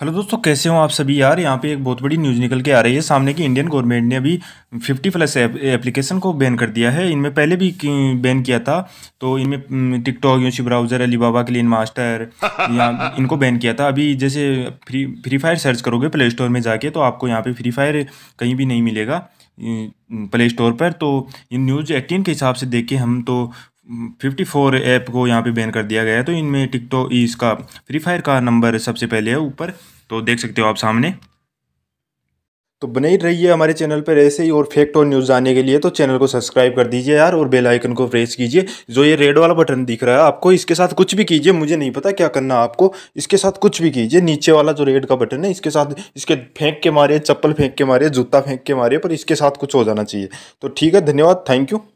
hello दोस्तों कैसे हो आप सभी यार यहाँ पे एक बहुत बड़ी न्यूज़ निकल के आ रही है सामने की इंडियन गवर्नमेंट ने अभी 50 प्लस एप्लीकेशन को बैन कर दिया है इनमें पहले भी बैन किया था तो इनमें TikTok UC Browser Alibaba Clean Master या इनको बैन किया था अभी जैसे फ्री फ्री फायर सर्च करोगे प्ले स्टोर में जाके तो आपको यहाँ पर फ्री फायर कहीं भी नहीं मिलेगा प्ले स्टोर पर तो ये न्यूज़ एटीन के हिसाब से देखें हम तो फिफ्टी फोर ऐप को यहाँ पे बैन कर दिया गया है तो इनमें टिकटॉक इसका फ्री फायर का नंबर सबसे पहले है ऊपर तो देख सकते हो आप सामने तो बने ही रहिए हमारे चैनल पर ऐसे ही और फेक और न्यूज़ जानने के लिए तो चैनल को सब्सक्राइब कर दीजिए यार और बेल आइकन को प्रेस कीजिए जो ये रेड वाला बटन दिख रहा है आपको इसके साथ कुछ भी कीजिए मुझे नहीं पता क्या करना आपको इसके साथ कुछ भी कीजिए नीचे वाला जो रेड का बटन है इसके साथ इसके फेंक के मारे चप्पल फेंक के मारे जूता फेंक के मारे पर इसके साथ कुछ हो जाना चाहिए तो ठीक है धन्यवाद थैंक यू